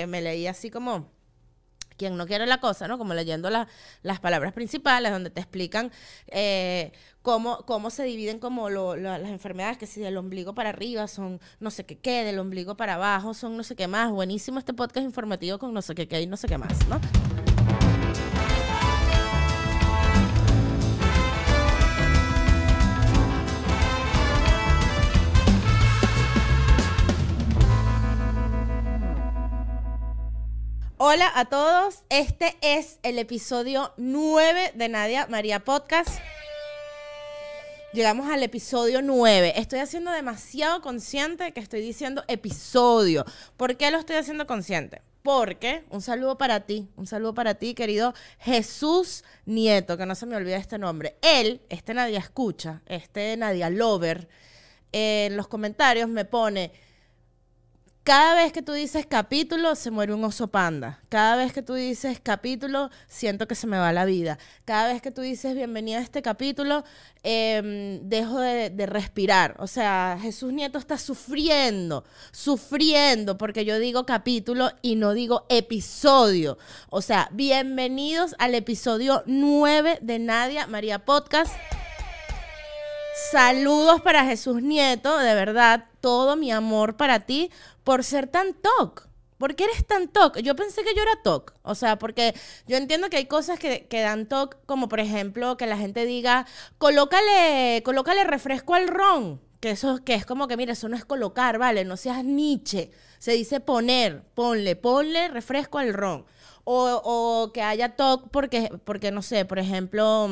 que me leí así como quien no quiere la cosa, ¿no? Como leyendo las palabras principales, donde te explican eh, cómo, se dividen como las enfermedades, que si del ombligo para arriba son no sé qué qué, del ombligo para abajo son no sé qué más. Buenísimo este podcast informativo con no sé qué qué y no sé qué más, ¿no? Hola a todos, este es el episodio 9 de Nadia María Podcast. Llegamos al episodio 9. Estoy haciendo demasiado consciente que estoy diciendo episodio. ¿Por qué lo estoy haciendo consciente? Porque, un saludo para ti, un saludo para ti, querido Jesús Nieto, que no se me olvida este nombre. Él, este Nadia Escucha, este Nadia Lover, en los comentarios me pone, cada vez que tú dices capítulo, se muere un oso panda. Cada vez que tú dices capítulo, siento que se me va la vida. Cada vez que tú dices bienvenida a este capítulo, em, dejo de, de respirar. O sea, Jesús Nieto está sufriendo, sufriendo, porque yo digo capítulo y no digo episodio. O sea, bienvenidos al episodio 9 de Nadia María Podcast. Saludos para Jesús Nieto, de verdad, todo mi amor para ti por ser tan toc. ¿Por qué eres tan toc? Yo pensé que yo era toc. O sea, porque yo entiendo que hay cosas que, dan toc, como por ejemplo que la gente diga, colócale, colócale refresco al ron. Que eso que es como que, mira, eso no es colocar, ¿vale? No seas niche. Se dice poner, ponle, ponle refresco al ron. O, que haya toc porque, porque, no sé, por ejemplo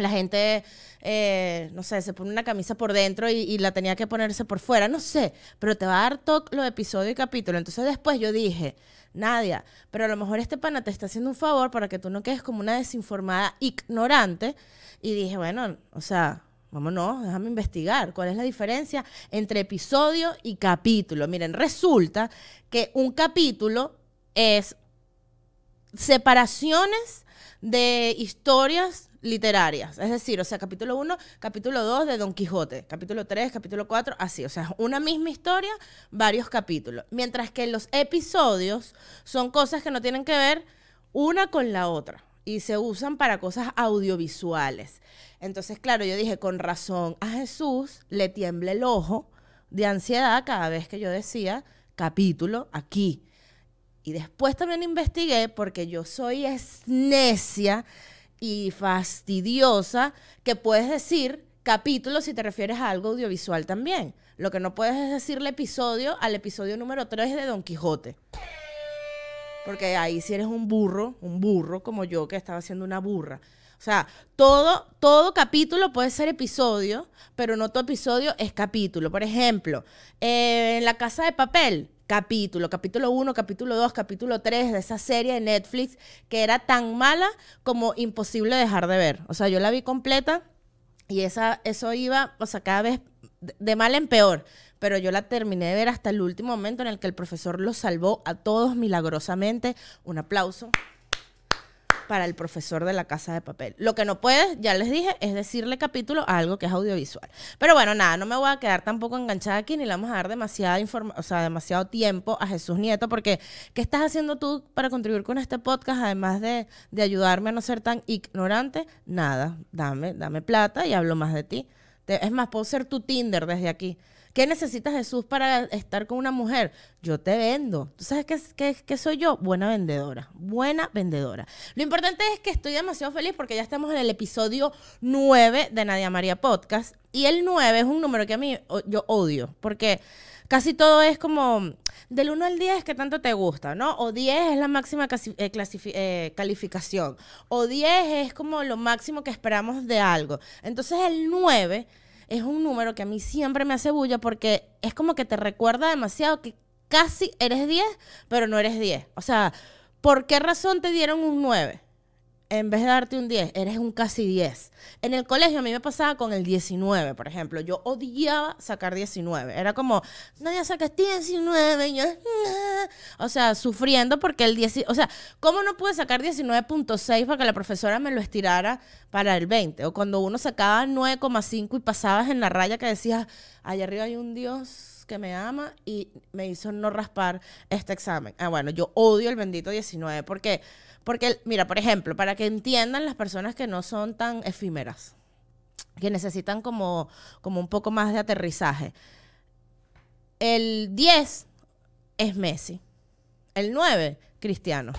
la gente, eh, no sé, se pone una camisa por dentro y, la tenía que ponerse por fuera, no sé, pero te va a dar todo lo episodio y capítulo. Entonces después yo dije, Nadia, pero a lo mejor este pana te está haciendo un favor para que tú no quedes como una desinformada ignorante. Y dije, bueno, o sea, vámonos, déjame investigar cuál es la diferencia entre episodio y capítulo. Miren, resulta que un capítulo es separaciones de historias literarias. Es decir, o sea, capítulo 1, capítulo 2 de Don Quijote, capítulo 3, capítulo 4, así. O sea, una misma historia, varios capítulos. Mientras que los episodios son cosas que no tienen que ver una con la otra y se usan para cosas audiovisuales. Entonces, claro, yo dije, con razón, a Jesús le tiembla el ojo de ansiedad cada vez que yo decía capítulo aquí. Y después también investigué porque yo soy esnecia y fastidiosa que puedes decir capítulo si te refieres a algo audiovisual también. Lo que no puedes es decirle episodio al episodio número 3 de Don Quijote. Porque ahí si eres un burro, un burro como yo que estaba haciendo una burra. O sea, todo, todo capítulo puede ser episodio, pero no todo episodio es capítulo. Por ejemplo, eh, en La Casa de Papel, capítulo, capítulo 1, capítulo 2, capítulo 3 de esa serie de Netflix que era tan mala como imposible dejar de ver. O sea, yo la vi completa y esa, eso iba, o sea, cada vez de mal en peor. Pero yo la terminé de ver hasta el último momento en el que el profesor los salvó a todos milagrosamente. Un aplauso para el profesor de la casa de papel. Lo que no puedes, ya les dije, es decirle capítulo a algo que es audiovisual. Pero bueno, nada, no me voy a quedar tampoco enganchada aquí ni le vamos a dar demasiada informa o sea, demasiado tiempo a Jesús Nieto, porque ¿qué estás haciendo tú para contribuir con este podcast? Además de, de ayudarme a no ser tan ignorante, nada, dame, dame plata y hablo más de ti es más, puedo ser tu Tinder desde aquí. ¿Qué necesitas Jesús para estar con una mujer? Yo te vendo. ¿Tú sabes qué, qué, soy yo? Buena vendedora. Buena vendedora. Lo importante es que estoy demasiado feliz porque ya estamos en el episodio 9 de Nadia María Podcast. Y el 9 es un número que a mí yo odio porque casi todo es como del 1 al 10 que tanto te gusta, ¿no? O 10 es la máxima eh, eh, calificación, o 10 es como lo máximo que esperamos de algo. Entonces el 9 es un número que a mí siempre me hace bulla porque es como que te recuerda demasiado que casi eres 10, pero no eres 10. O sea, ¿por qué razón te dieron un 9? en vez de darte un 10, eres un casi 10. En el colegio a mí me pasaba con el 19, por ejemplo. Yo odiaba sacar 19. Era como, ya saca 19. Ah". O sea, sufriendo porque el 10... O sea, ¿cómo no pude sacar 19.6 para que la profesora me lo estirara para el 20? O cuando uno sacaba 9,5 y pasabas en la raya que decías, allá arriba hay un Dios que me ama y me hizo no raspar este examen. Ah, bueno, yo odio el bendito 19 porque porque, mira, por ejemplo, para que entiendan las personas que no son tan efímeras, que necesitan como, como un poco más de aterrizaje. El 10 es Messi. El 9, Cristiano.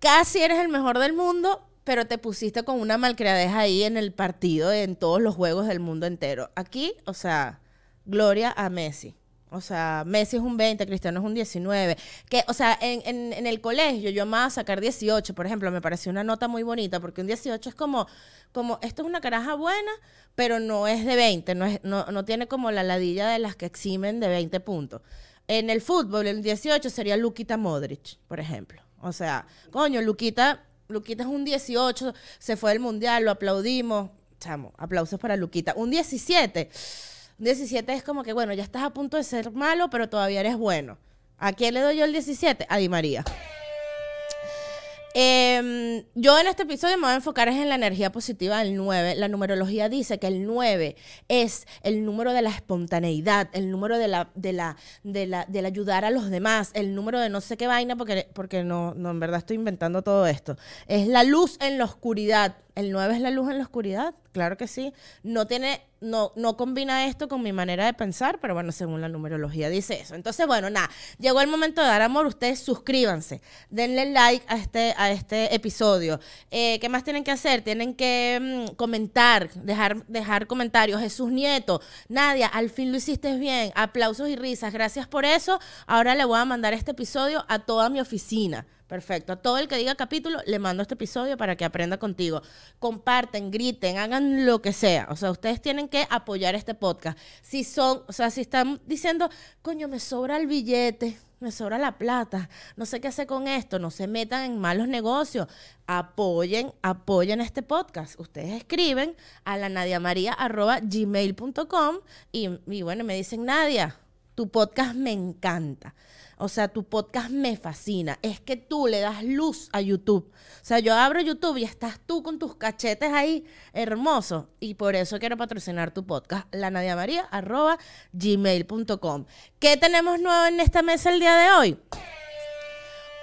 Casi eres el mejor del mundo, pero te pusiste con una malcriadez ahí en el partido, en todos los juegos del mundo entero. Aquí, o sea, gloria a Messi. O sea, Messi es un 20, Cristiano es un 19. Que, o sea, en, el colegio yo más sacar 18, por ejemplo, me pareció una nota muy bonita, porque un 18 es como, como esto es una caraja buena, pero no es de 20, no, es, no, tiene como la ladilla de las que eximen de 20 puntos. En el fútbol, el 18 sería Luquita Modric, por ejemplo. O sea, coño, Luquita, Luquita es un 18, se fue del mundial, lo aplaudimos. Chamo, aplausos para Luquita. Un 17 17 es como que, bueno, ya estás a punto de ser malo, pero todavía eres bueno. ¿A quién le doy yo el 17? A Di María. Em, yo en este episodio me voy a enfocar en la energía positiva del 9. La numerología dice que el 9 es el número de la espontaneidad, el número de la, de la, de la, del ayudar a los demás, el número de no sé qué vaina, porque, porque no, no, en verdad estoy inventando todo esto. Es la luz en la oscuridad. El 9 es la luz en la oscuridad, claro que sí. No tiene, no, no combina esto con mi manera de pensar, pero bueno, según la numerología dice eso. Entonces, bueno, nada, llegó el momento de dar amor. Ustedes suscríbanse, denle like a este, a este episodio. Eh, ¿Qué más tienen que hacer? Tienen que mm, comentar, dejar, dejar comentarios. Jesús Nieto, Nadia, al fin lo hiciste bien. Aplausos y risas, gracias por eso. Ahora le voy a mandar este episodio a toda mi oficina. Perfecto. A todo el que diga capítulo, le mando este episodio para que aprenda contigo. Comparten, griten, hagan lo que sea. O sea, ustedes tienen que apoyar este podcast. Si son, o sea, si están diciendo, coño, me sobra el billete, me sobra la plata, no sé qué hacer con esto, no se metan en malos negocios. Apoyen, apoyen este podcast. Ustedes escriben a la nadiamaría.gmail.com y, y bueno, me dicen, Nadia, tu podcast me encanta. O sea, tu podcast me fascina. Es que tú le das luz a YouTube. O sea, yo abro YouTube y estás tú con tus cachetes ahí, hermoso. Y por eso quiero patrocinar tu podcast, lanadiamaria.gmail.com. ¿Qué tenemos nuevo en esta mesa el día de hoy?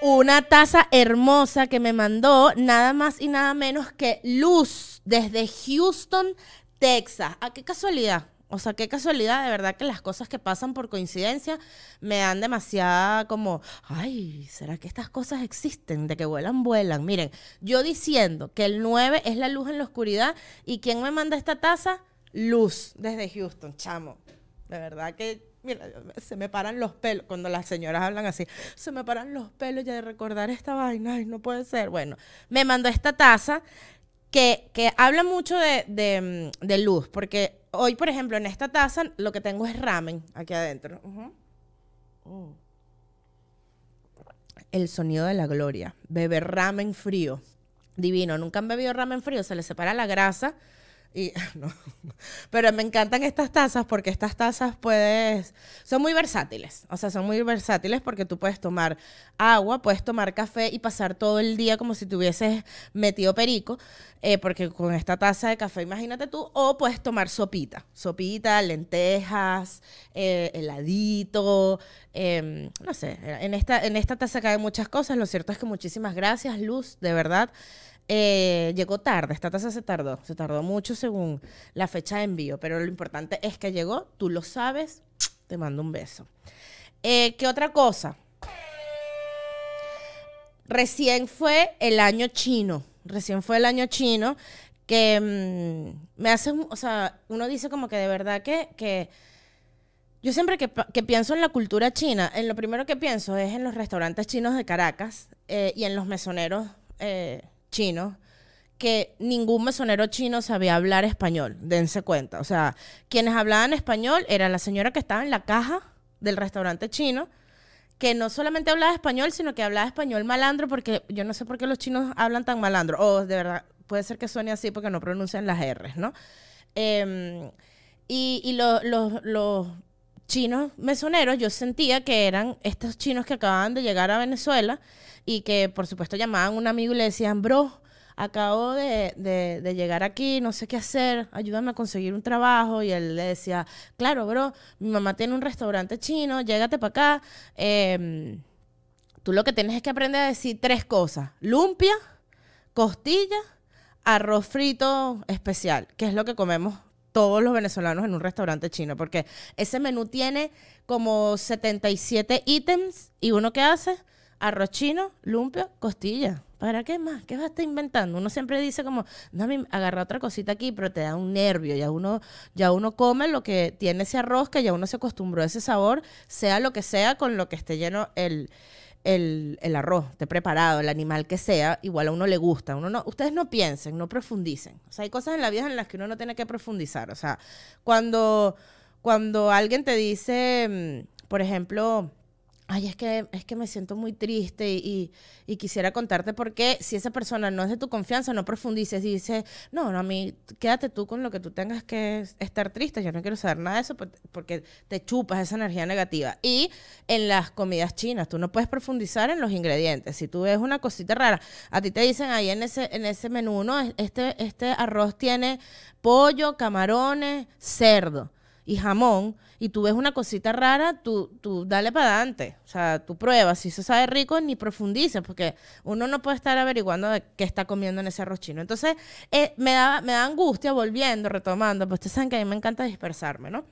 Una taza hermosa que me mandó nada más y nada menos que Luz desde Houston, Texas. ¿A ah, qué casualidad? O sea, qué casualidad, de verdad que las cosas que pasan por coincidencia me dan demasiada como, ay, ¿será que estas cosas existen? De que vuelan, vuelan. Miren, yo diciendo que el 9 es la luz en la oscuridad y ¿quién me manda esta taza? Luz, desde Houston, chamo. De verdad que mira, se me paran los pelos, cuando las señoras hablan así, se me paran los pelos ya de recordar esta vaina, ay, no puede ser. Bueno, me mandó esta taza que, que habla mucho de, de, mm, de luz, porque Hoy, por ejemplo, en esta taza lo que tengo es ramen aquí adentro. Mm. El sonido de la gloria. Beber ramen frío. Divino. Nunca han bebido ramen frío. Se les separa la grasa Pero me encantan estas tazas porque estas tazas puedes, son muy versátiles, o sea, son muy versátiles porque tú puedes tomar agua, puedes tomar café y pasar todo el día como si tuvieses metido perico, eh, porque con esta taza de café, imagínate tú, o puedes tomar sopita, sopita, lentejas, eh, heladito, em, no sé, en esta, en esta taza caen muchas cosas, lo cierto es que muchísimas gracias, Luz, de verdad. Eh, llegó tarde, esta tasa se tardó, se tardó mucho según la fecha de envío, pero lo importante es que llegó, tú lo sabes, te mando un beso. Eh, ¿Qué otra cosa? Recién fue el año chino, recién fue el año chino que mm, me hace, o sea, uno dice como que de verdad que, yo siempre que, pienso en la cultura china, en lo primero que pienso es en los restaurantes chinos de Caracas eh, y en los mesoneros eh, chinos que ningún mesonero chino sabía hablar español, dense cuenta. O sea, quienes hablaban español era la señora que estaba en la caja del restaurante chino, que no solamente hablaba español, sino que hablaba español malandro, porque yo no sé por qué los chinos hablan tan malandro, o de verdad, puede ser que suene así porque no pronuncian las R's, ¿no? Em, y, los, los, los chinos mesoneros, yo sentía que eran estos chinos que acababan de llegar a Venezuela y que por supuesto llamaban a un amigo y le decían, bro, acabo de, de, llegar aquí, no sé qué hacer, ayúdame a conseguir un trabajo. Y él le decía, claro, bro, mi mamá tiene un restaurante chino, llégate para acá. Em, tú lo que tienes es que aprender a decir tres cosas, lumpia, costilla, arroz frito especial, que es lo que comemos todos los venezolanos en un restaurante chino, porque ese menú tiene como 77 ítems y uno que hace arroz chino, lumpio, costilla. ¿Para qué más? ¿Qué vas a estar inventando? Uno siempre dice como, no me agarra otra cosita aquí, pero te da un nervio. Ya uno, ya uno come lo que tiene ese arroz, que ya uno se acostumbró a ese sabor, sea lo que sea, con lo que esté lleno el, el, arroz, esté preparado, el animal que sea, igual a uno le gusta. Uno no, ustedes no piensen, no profundicen. O sea, hay cosas en la vida en las que uno no tiene que profundizar. O sea, cuando, cuando alguien te dice, mm, por ejemplo, ay, es que, es que me siento muy triste y, quisiera contarte por qué, si esa persona no es de tu confianza, no profundices y dices, no, no, a mí, quédate tú con lo que tú tengas que estar triste, yo no quiero saber nada de eso porque te chupas esa energía negativa. Y en las comidas chinas, tú no puedes profundizar en los ingredientes. Si tú ves una cosita rara, a ti te dicen ahí en ese, en ese menú, no, este, este arroz tiene pollo, camarones, cerdo y jamón y tú ves una cosita rara, tú, tú dale para adelante. O sea, tú pruebas. Si se sabe rico, ni profundices, porque uno no puede estar averiguando de qué está comiendo en ese arroz chino. Entonces, eh, me, da, me da angustia volviendo, retomando. Pues ustedes saben que a mí me encanta dispersarme, ¿no?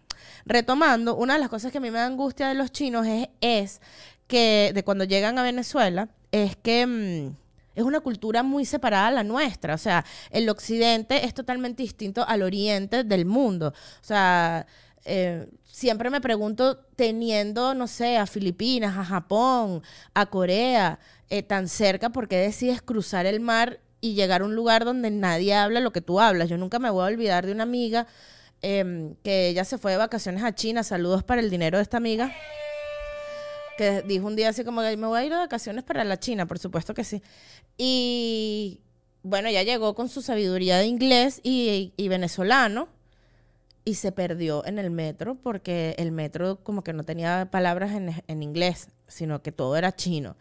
Retomando, una de las cosas que a mí me da angustia de los chinos es, es que, de cuando llegan a Venezuela, es que. Mm, es una cultura muy separada a la nuestra. O sea, el occidente es totalmente distinto al oriente del mundo. O sea, eh, siempre me pregunto, teniendo, no sé, a Filipinas, a Japón, a Corea, eh, tan cerca, ¿por qué decides cruzar el mar y llegar a un lugar donde nadie habla lo que tú hablas? Yo nunca me voy a olvidar de una amiga em, que ella se fue de vacaciones a China. Saludos para el dinero de esta amiga. Que dijo un día así como me voy a ir de vacaciones para la China, por supuesto que sí. Y bueno, ya llegó con su sabiduría de inglés y venezolano y se perdió en el metro porque el metro como que no tenía palabras en, inglés, sino que todo era chino.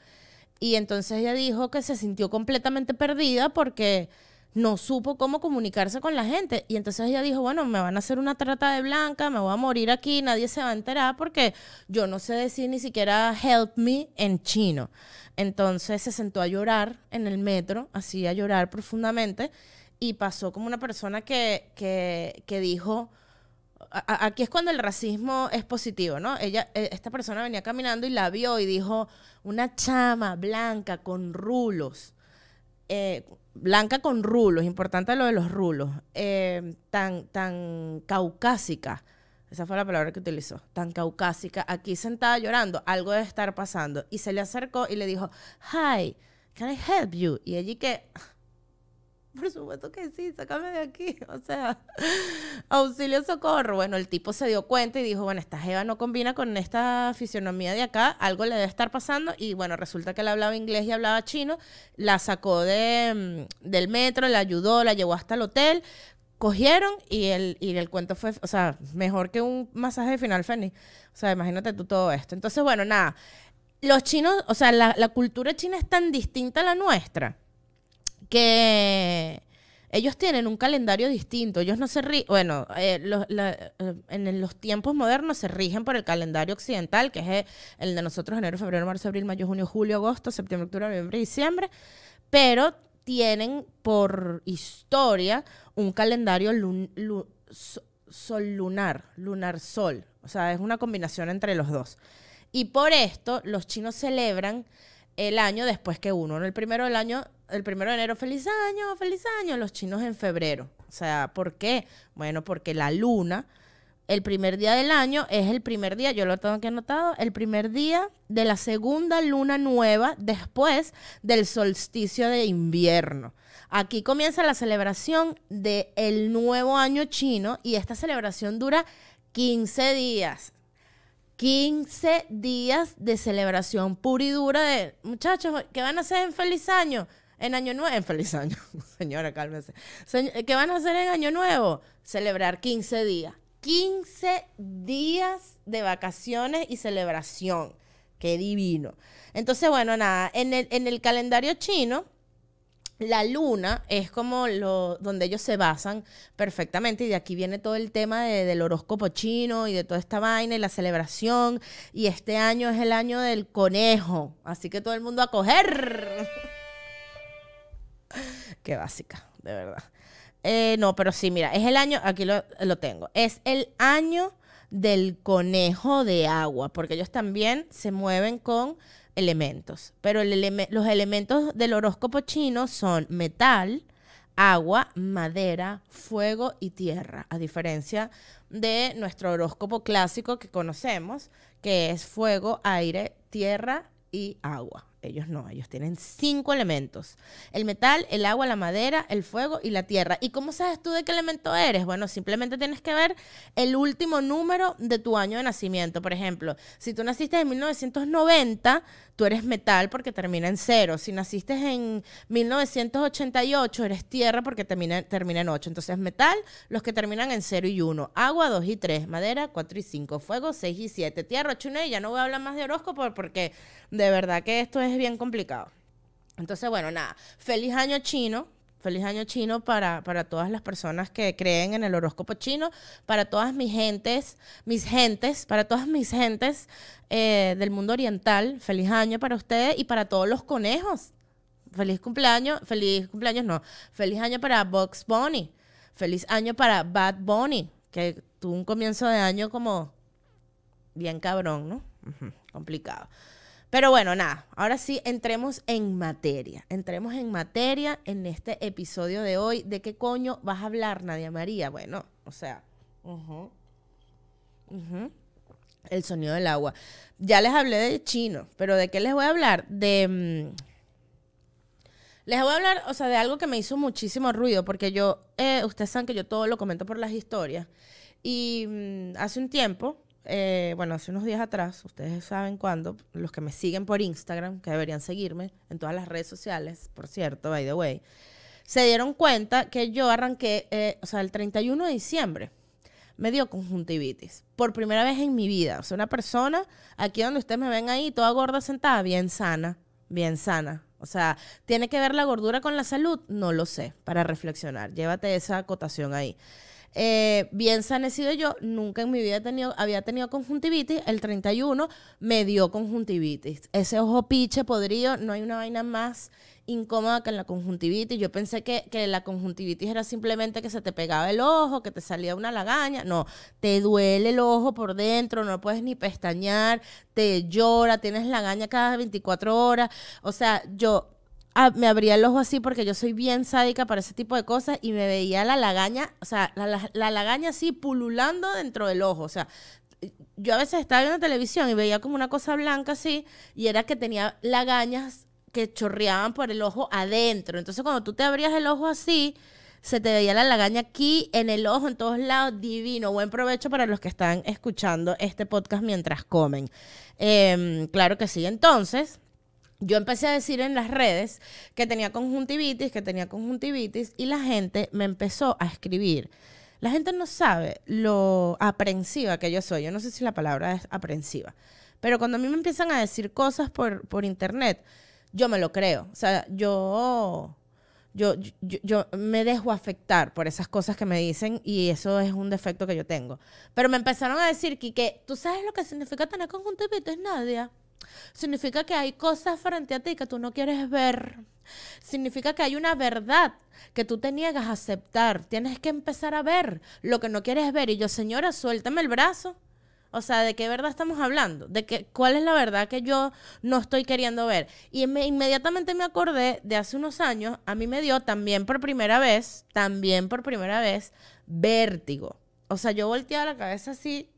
Y entonces ella dijo que se sintió completamente perdida porque no supo cómo comunicarse con la gente. Y entonces ella dijo, bueno, me van a hacer una trata de blanca, me voy a morir aquí, nadie se va a enterar porque yo no sé decir ni siquiera help me en chino. Entonces se sentó a llorar en el metro, así a llorar profundamente, y pasó como una persona que, que, que dijo, aquí es cuando el racismo es positivo, ¿no? Ella, e, esta persona venía caminando y la vio y dijo, una chama blanca con rulos, eh, blanca con rulos, importante lo de los rulos, eh, tan, tan caucásica, esa fue la palabra que utilizó, tan caucásica, aquí sentada llorando, algo debe estar pasando. Y se le acercó y le dijo, hi, can I help you? Y allí que por supuesto que sí, sácame de aquí. O sea, auxilio, socorro. Bueno, el tipo se dio cuenta y dijo, bueno, esta jeva no combina con esta fisionomía de acá, algo le debe estar pasando. Y bueno, resulta que él hablaba inglés y hablaba chino, la sacó de, mm, del metro, la ayudó, la llevó hasta el hotel, cogieron y el, y el cuento fue, o sea, mejor que un masaje de final Feni. O sea, imagínate tú todo esto. Entonces, bueno, nada. Los chinos, o sea, la, la cultura china es tan distinta a la nuestra que ellos tienen un calendario distinto. Ellos no se rigen, bueno, eh, eh, en los tiempos modernos se rigen por el calendario occidental, que es eh, el de nosotros, enero, febrero, marzo, abril, mayo, junio, julio, agosto, septiembre, octubre, noviembre, diciembre, pero tienen por historia un calendario sol lunar, lunar sol. O sea, es una combinación entre los dos. Y por esto los chinos celebran el año después que uno. El primero del año el primero de enero, feliz año, feliz año, los chinos en febrero. O sea, ¿por qué? Bueno, porque la luna, el primer día del año es el primer día, yo lo tengo aquí anotado, el primer día de la segunda luna nueva después del solsticio de invierno. Aquí comienza la celebración del el nuevo año chino y esta celebración dura 15 días. 15 días de celebración pura y dura de muchachos, ¿qué van a hacer en feliz año? en Año Nuevo, feliz año, señora, cálmese. ¿Qué van a hacer en Año Nuevo? Celebrar 15 días. 15 días de vacaciones y celebración. Qué divino. Entonces, bueno, nada, en el, calendario chino, la luna es como lo, donde ellos se basan perfectamente y de aquí viene todo el tema del horóscopo chino y de toda esta vaina y la celebración y este año es el año del conejo, así que todo el mundo a coger. Qué básica, de verdad. Eh, no, pero sí, mira, es el año, aquí lo, lo, tengo, es el año del conejo de agua, porque ellos también se mueven con elementos, pero los elementos del horóscopo chino son metal, agua, madera, fuego y tierra, a diferencia de nuestro horóscopo clásico que conocemos, que es fuego, aire, tierra y agua. Ellos no, ellos tienen cinco elementos. El metal, el agua, la madera, el fuego y la tierra. ¿Y cómo sabes tú de qué elemento eres? Bueno, simplemente tienes que ver el último número de tu año de nacimiento. Por ejemplo, si tú naciste en 1990, tú eres metal porque termina en cero. Si naciste en 1988, eres tierra porque termina, termina en ocho. Entonces, metal, los que terminan en cero y uno. Agua, dos y tres. Madera, cuatro y cinco. Fuego, seis y siete. Tierra, 8 y Ya no voy a hablar más de horóscopo porque de verdad que esto es bien complicado. Entonces, bueno, nada. Feliz año chino feliz año chino para, todas las personas que creen en el horóscopo chino, para todas mis gentes, mis gentes, para todas mis gentes eh, del mundo oriental. Feliz año para ustedes y para todos los conejos. Feliz cumpleaños, feliz cumpleaños no, feliz año para Box Bunny, feliz año para Bad Bunny, que tuvo un comienzo de año como bien cabrón, ¿no? Complicado. Pero bueno, nada, ahora sí entremos en materia. Entremos en materia en este episodio de hoy. ¿De qué coño vas a hablar, Nadia María? Bueno, o sea, el sonido del agua. Ya les hablé de chino, pero ¿de qué les voy a hablar? De... Mm, les voy a hablar, o sea, de algo que me hizo muchísimo ruido, porque yo, eh, ustedes saben que yo todo lo comento por las historias. Y mm, hace un tiempo eh, bueno, hace unos días atrás, ustedes saben cuándo, los que me siguen por Instagram, que deberían seguirme en todas las redes sociales, por cierto, by the way, se dieron cuenta que yo arranqué, eh, o sea, el 31 de diciembre me dio conjuntivitis. Por primera vez en mi vida. O sea, una persona, aquí donde ustedes me ven ahí, toda gorda sentada, bien sana, bien sana. O sea, ¿tiene que ver la gordura con la salud? No lo sé, para reflexionar. Llévate esa acotación ahí. Eh, bien sanecido yo, nunca en mi vida había tenido conjuntivitis. El 31 me dio conjuntivitis. Ese ojo piche, podrido, no hay una vaina más incómoda que la conjuntivitis. Yo pensé que, que, la conjuntivitis era simplemente que se te pegaba el ojo, que te salía una lagaña. No, te duele el ojo por dentro, no puedes ni pestañear, te llora, tienes lagaña cada 24 horas. O sea, yo Ah, me abría el ojo así porque yo soy bien sádica para ese tipo de cosas y me veía la lagaña, o sea, la, lagaña así pululando dentro del ojo, o sea, yo a veces estaba viendo televisión y veía como una cosa blanca así y era que tenía lagañas que chorreaban por el ojo adentro. Entonces cuando tú te abrías el ojo así, se te veía la lagaña aquí, en el ojo, en todos lados, divino. Buen provecho para los que están escuchando este podcast mientras comen. Em, claro que sí, entonces yo empecé a decir en las redes que tenía conjuntivitis, que tenía conjuntivitis y la gente me empezó a escribir. La gente no sabe lo aprensiva que yo soy. Yo no sé si la palabra es aprensiva. Pero cuando a mí me empiezan a decir cosas por, por internet, yo me lo creo. O sea, yo, yo, yo, me dejo afectar por esas cosas que me dicen y eso es un defecto que yo tengo. Pero me empezaron a decir, que ¿tú sabes lo que significa tener conjuntivitis, Nadia? Significa que hay cosas frente a ti que tú no quieres ver. Significa que hay una verdad que tú te niegas a aceptar. Tienes que empezar a ver lo que no quieres ver. Y yo, señora, suéltame el brazo. O sea, ¿de qué verdad estamos hablando? ¿De que, cuál es la verdad que yo no estoy queriendo ver? Y inmediatamente me acordé de hace unos años, a mí me dio también por primera vez, también por primera vez, vértigo. O sea, yo volteaba la cabeza así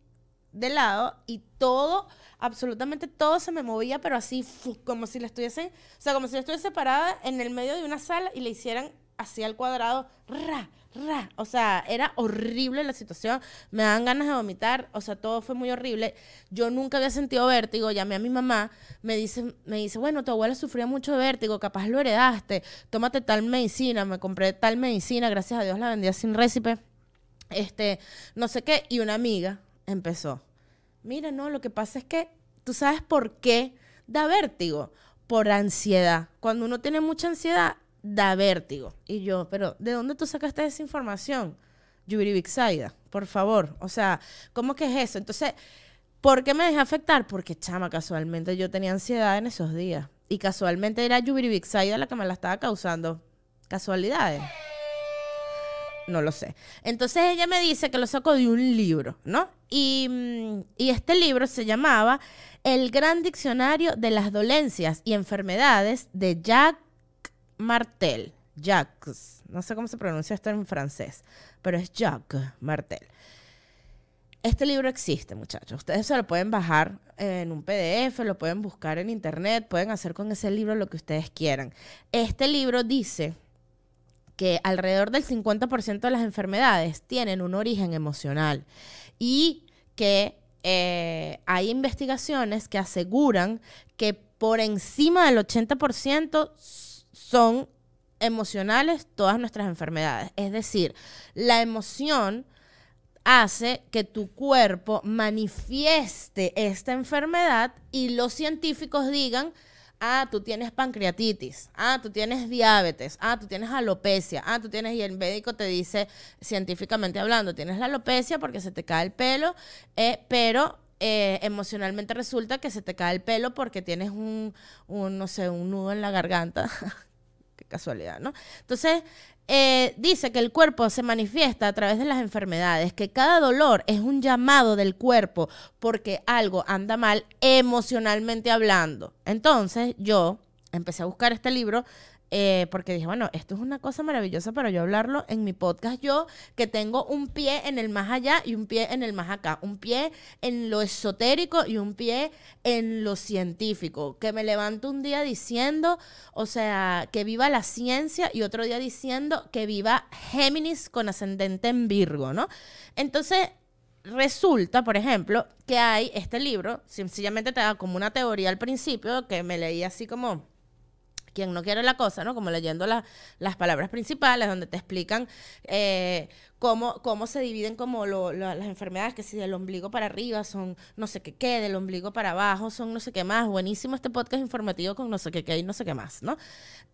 de lado y todo absolutamente todo se me movía, pero así, como si la estuviesen, o sea, como si yo estuviese parada en el medio de una sala y le hicieran así al cuadrado, ra, ra. O sea, era horrible la situación. Me dan ganas de vomitar. O sea, todo fue muy horrible. Yo nunca había sentido vértigo. Llamé a mi mamá. Me dice, me dice bueno, tu abuela sufría mucho de vértigo. Capaz lo heredaste. Tómate tal medicina. Me compré tal medicina. Gracias a Dios la vendía sin récipe. Este, no sé qué. Y una amiga empezó mira, no, lo que pasa es que tú sabes por qué da vértigo, por ansiedad. Cuando uno tiene mucha ansiedad, da vértigo. Y yo, pero ¿de dónde tú sacaste esa información? Yuri por favor. O sea, ¿cómo que es eso? Entonces, ¿por qué me dejé afectar? Porque, chama, casualmente yo tenía ansiedad en esos días. Y casualmente era y la que me la estaba causando. Casualidades. No lo sé. Entonces ella me dice que lo saco de un libro, ¿no? Y, este libro se llamaba El Gran Diccionario de las Dolencias y Enfermedades de Jacques Martel. Jacques, no sé cómo se pronuncia esto en francés, pero es Jacques Martel. Este libro existe, muchachos. Ustedes se lo pueden bajar en un PDF, lo pueden buscar en internet, pueden hacer con ese libro lo que ustedes quieran. Este libro dice que alrededor del 50% de las enfermedades tienen un origen emocional y que eh, hay investigaciones que aseguran que por encima del 80% son emocionales todas nuestras enfermedades. Es decir, la emoción hace que tu cuerpo manifieste esta enfermedad y los científicos digan ah, tú tienes pancreatitis, ah, tú tienes diabetes, ah, tú tienes alopecia, ah, tú tienes, y el médico te dice, científicamente hablando, tienes la alopecia porque se te cae el pelo, eh, pero eh, emocionalmente resulta que se te cae el pelo porque tienes un, un no sé, un nudo en la garganta. Qué casualidad, ¿no? Entonces, eh, dice que el cuerpo se manifiesta a través de las enfermedades, que cada dolor es un llamado del cuerpo porque algo anda mal emocionalmente hablando. Entonces yo empecé a buscar este libro eh, porque dije, bueno, esto es una cosa maravillosa para yo hablarlo en mi podcast yo, que tengo un pie en el más allá y un pie en el más acá, un pie en lo esotérico y un pie en lo científico, que me levanto un día diciendo, o sea, que viva la ciencia y otro día diciendo que viva Géminis con ascendente en Virgo, ¿no? Entonces, resulta, por ejemplo, que hay este libro, sencillamente te da como una teoría al principio que me leí así como quien no quiere la cosa, ¿no? Como leyendo las palabras principales, donde te explican eh, cómo, se dividen como las enfermedades, que si del ombligo para arriba son no sé qué qué, del ombligo para abajo son no sé qué más. Buenísimo este podcast informativo con no sé qué qué y no sé qué más, ¿no?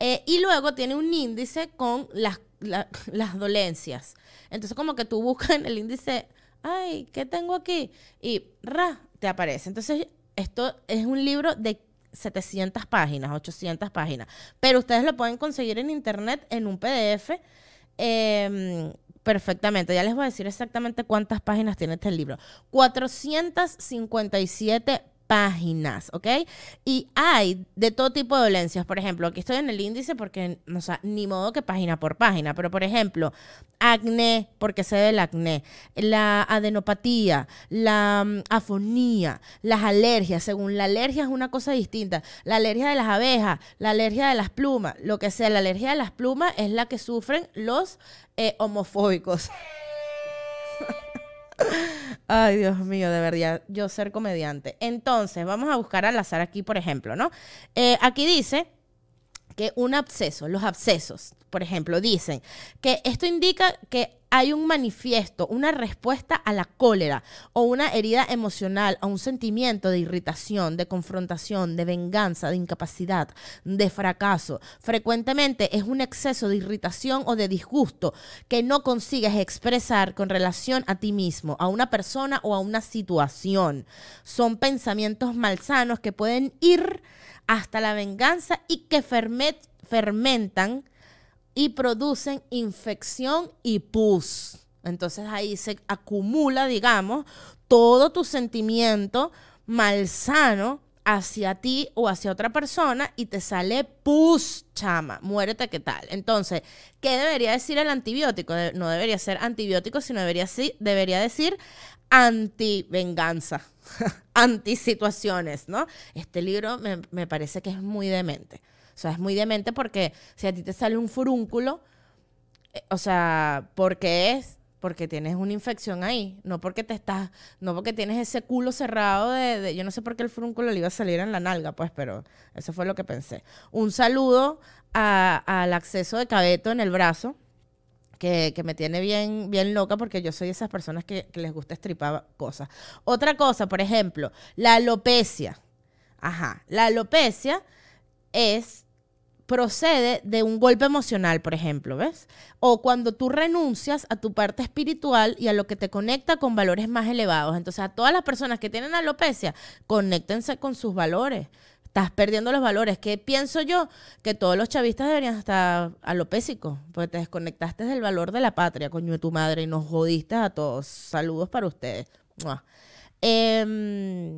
Eh, y luego tiene un índice con las, las dolencias. Entonces como que tú buscas en el índice, ay, ¿qué tengo aquí? Y ra, te aparece. Entonces esto es un libro de 700 páginas, 800 páginas. Pero ustedes lo pueden conseguir en internet en un PDF em, perfectamente. Ya les voy a decir exactamente cuántas páginas tiene este libro. 457 páginas, ¿ok? Y hay de todo tipo de dolencias, Por ejemplo, aquí estoy en el índice porque, o sea, ni modo que página por página, pero por ejemplo, acné, porque se ve el acné, la adenopatía, la mm, afonía, las alergias. Según la alergia es una cosa distinta. La alergia de las abejas, la alergia de las plumas, lo que sea, la alergia de las plumas es la que sufren los eh, homofóbicos. Ay, Dios mío, de verdad, yo ser comediante. Entonces, vamos a buscar al azar aquí, por ejemplo, ¿no? Eh, aquí dice que un absceso, los abscesos, por ejemplo, dicen que esto indica que hay un manifiesto, una respuesta a la cólera o una herida emocional, a un sentimiento de irritación, de confrontación, de venganza, de incapacidad, de fracaso. Frecuentemente es un exceso de irritación o de disgusto que no consigues expresar con relación a ti mismo, a una persona o a una situación. Son pensamientos malsanos que pueden ir hasta la venganza y que fermentan y producen infección y pus. Entonces ahí se acumula, digamos, todo tu sentimiento malsano hacia ti o hacia otra persona y te sale pus, chama, muérete, que tal? Entonces, ¿qué debería decir el antibiótico? No debería ser antibiótico, sino debería, debería decir anti-venganza, anti-situaciones, ¿no? Este libro me, me parece que es muy demente. O sea, es muy demente porque si a ti te sale un furúnculo, eh, o sea, porque es porque tienes una infección ahí, no porque te estás, no porque tienes ese culo cerrado de, yo no sé por qué el furúnculo le iba a salir en la nalga, pues, pero eso fue lo que pensé. Un saludo al acceso de cabeto en el brazo, que, me tiene bien, bien loca porque yo soy de esas personas que, que les gusta estripar cosas. Otra cosa, por ejemplo, la alopecia. Ajá, la alopecia es procede de un golpe emocional, por ejemplo, ¿ves? O cuando tú renuncias a tu parte espiritual y a lo que te conecta con valores más elevados. Entonces, a todas las personas que tienen alopecia, conéctense con sus valores. Estás perdiendo los valores. ¿Qué pienso yo? Que todos los chavistas deberían estar alopésicos, porque te desconectaste del valor de la patria, coño de tu madre, y nos jodiste a todos. Saludos para ustedes. Eh,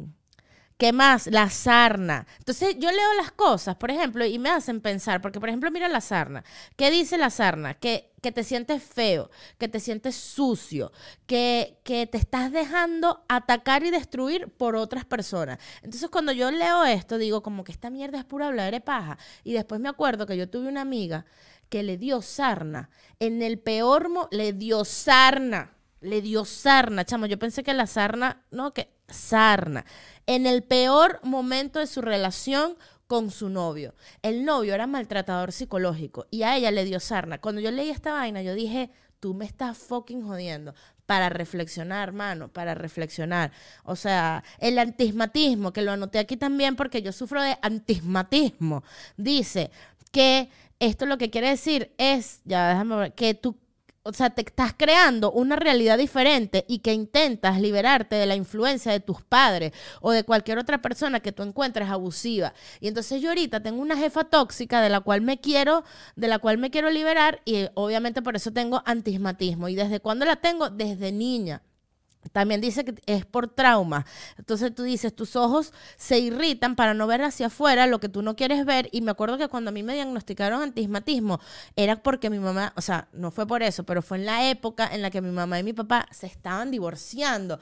¿Qué más? La sarna. Entonces yo leo las cosas, por ejemplo, y me hacen pensar, porque por ejemplo mira la sarna. ¿Qué dice la sarna? Que, que te sientes feo, que te sientes sucio, que, que te estás dejando atacar y destruir por otras personas. Entonces cuando yo leo esto, digo como que esta mierda es pura hablar de paja. Y después me acuerdo que yo tuve una amiga que le dio sarna. En el peor, mo le dio sarna le dio sarna, chamo. Yo pensé que la sarna, no, que sarna en el peor momento de su relación con su novio. El novio era maltratador psicológico y a ella le dio sarna. Cuando yo leí esta vaina, yo dije, tú me estás fucking jodiendo. Para reflexionar, hermano, para reflexionar. O sea, el antismatismo, que lo anoté aquí también porque yo sufro de antismatismo, dice que esto lo que quiere decir es, ya déjame ver, que tú o sea, te estás creando una realidad diferente y que intentas liberarte de la influencia de tus padres o de cualquier otra persona que tú encuentres abusiva. Y entonces yo ahorita tengo una jefa tóxica de la cual me quiero, de la cual me quiero liberar y eh, obviamente por eso tengo antismatismo. ¿Y desde cuándo la tengo? Desde niña. También dice que es por trauma. Entonces tú dices, tus ojos se irritan para no ver hacia afuera lo que tú no quieres ver. Y me acuerdo que cuando a mí me diagnosticaron antismatismo, era porque mi mamá, o sea, no fue por eso, pero fue en la época en la que mi mamá y mi papá se estaban divorciando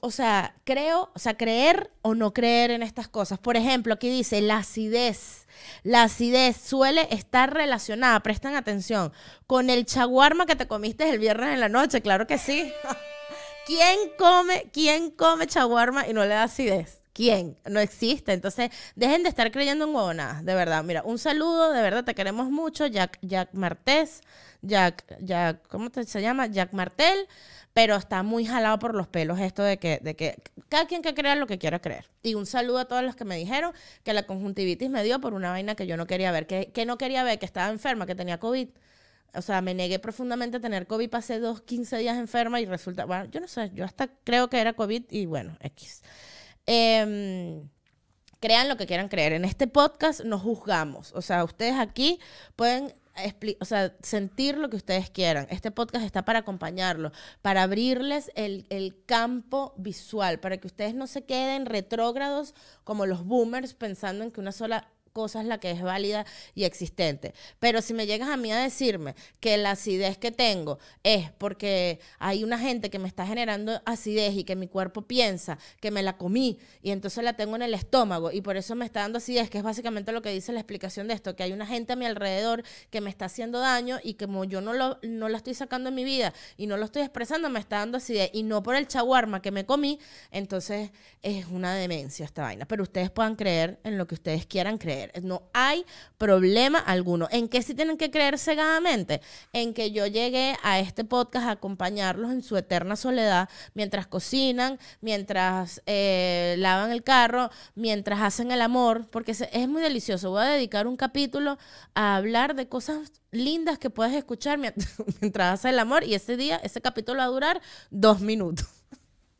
o sea, creo, o sea, creer o no creer en estas cosas. Por ejemplo, aquí dice la acidez. La acidez suele estar relacionada, prestan atención, con el chaguarma que te comiste el viernes en la noche, claro que sí. ¿Quién come, quién come chaguarma y no le da acidez? ¿Quién? No existe. Entonces, dejen de estar creyendo en huevonadas, de verdad. Mira, un saludo, de verdad, te queremos mucho, Jack, Jack Martés, Jack, Jack, ¿cómo te, se llama? Jack Martel, pero está muy jalado por los pelos esto de que, de que cada quien que crea lo que quiera creer. Y un saludo a todos los que me dijeron que la conjuntivitis me dio por una vaina que yo no quería ver, que, no quería ver, que estaba enferma, que tenía COVID. O sea, me negué profundamente a tener COVID, pasé dos, quince días enferma y resulta, bueno, yo no sé, yo hasta creo que era COVID y bueno, X. Em, crean lo que quieran creer. En este podcast nos juzgamos. O sea, ustedes aquí pueden o sentir lo que ustedes quieran. Este podcast está para acompañarlos, para abrirles el, el, campo visual, para que ustedes no se queden retrógrados como los boomers pensando en que una sola cosas la que es válida y existente. Pero si me llegas a mí a decirme que la acidez que tengo es porque hay una gente que me está generando acidez y que mi cuerpo piensa que me la comí y entonces la tengo en el estómago y por eso me está dando acidez, que es básicamente lo que dice la explicación de esto, que hay una gente a mi alrededor que me está haciendo daño y que como yo no, lo, no la estoy sacando en mi vida y no lo estoy expresando, me está dando acidez y no por el chaguarma que me comí, entonces es una demencia esta vaina. Pero ustedes puedan creer en lo que ustedes quieran creer. No hay problema alguno. ¿En qué sí tienen que creer cegadamente? En que yo llegué a este podcast a acompañarlos en su eterna soledad mientras cocinan, mientras eh, lavan el carro, mientras hacen el amor, porque es muy delicioso. Voy a dedicar un capítulo a hablar de cosas lindas que puedes escuchar mientras haces el amor y ese día, ese capítulo va a durar dos minutos.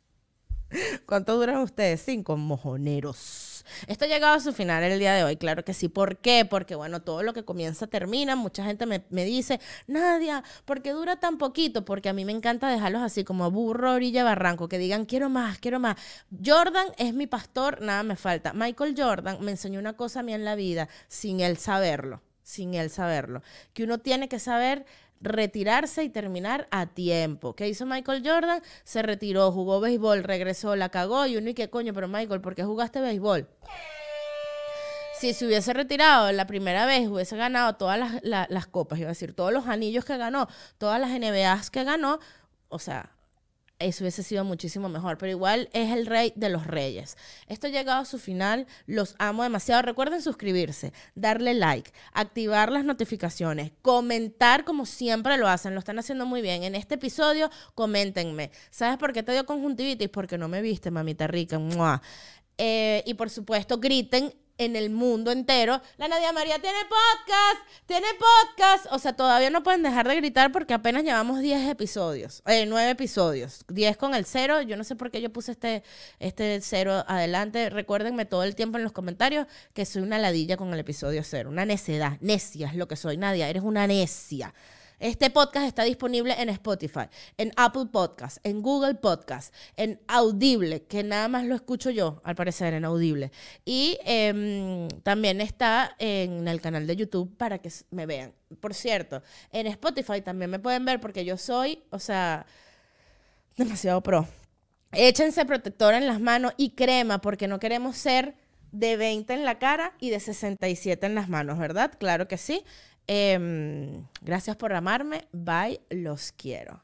¿Cuánto duran ustedes? Cinco mojoneros. Esto ha llegado a su final el día de hoy, claro que sí. ¿Por qué? Porque, bueno, todo lo que comienza termina. Mucha gente me, dice, Nadia, ¿por qué dura tan poquito? Porque a mí me encanta dejarlos así como burro, orilla, barranco, que digan, quiero más, quiero más. Jordan es mi pastor, nada me falta. Michael Jordan me enseñó una cosa a en la vida, sin él saberlo, sin él saberlo, que uno tiene que saber retirarse y terminar a tiempo. ¿Qué hizo Michael Jordan? Se retiró, jugó béisbol, regresó, la cagó y uno y qué coño, pero Michael, ¿por qué jugaste béisbol? Si se hubiese retirado la primera vez, hubiese ganado todas las, las copas, iba a decir, todos los anillos que ganó, todas las NBAs que ganó, o sea, eso hubiese sido muchísimo mejor. Pero igual es el rey de los reyes. Esto ha llegado a su final. Los amo demasiado. Recuerden suscribirse, darle like, activar las notificaciones, comentar como siempre lo hacen. Lo están haciendo muy bien. En este episodio, coméntenme. ¿Sabes por qué te dio conjuntivitis? Porque no me viste, mamita rica. Eh, y por supuesto, griten en el mundo entero. La Nadia María tiene podcast, tiene podcast. O sea, todavía no pueden dejar de gritar porque apenas llevamos 10 episodios, eh, 9 episodios, 10 con el cero. Yo no sé por qué yo puse este, este cero adelante. Recuérdenme todo el tiempo en los comentarios que soy una ladilla con el episodio cero, una necedad, necia es lo que soy. Nadia, eres una necia. Este podcast está disponible en Spotify, en Apple Podcast, en Google Podcast, en Audible, que nada más lo escucho yo, al parecer, en Audible. Y em, también está en el canal de YouTube para que me vean. Por cierto, en Spotify también me pueden ver porque yo soy, o sea, demasiado pro. Échense protector en las manos y crema porque no queremos ser de 20 en la cara y de 67 en las manos, ¿verdad? Claro que sí. Em, gracias por amarme. Bye. Los quiero.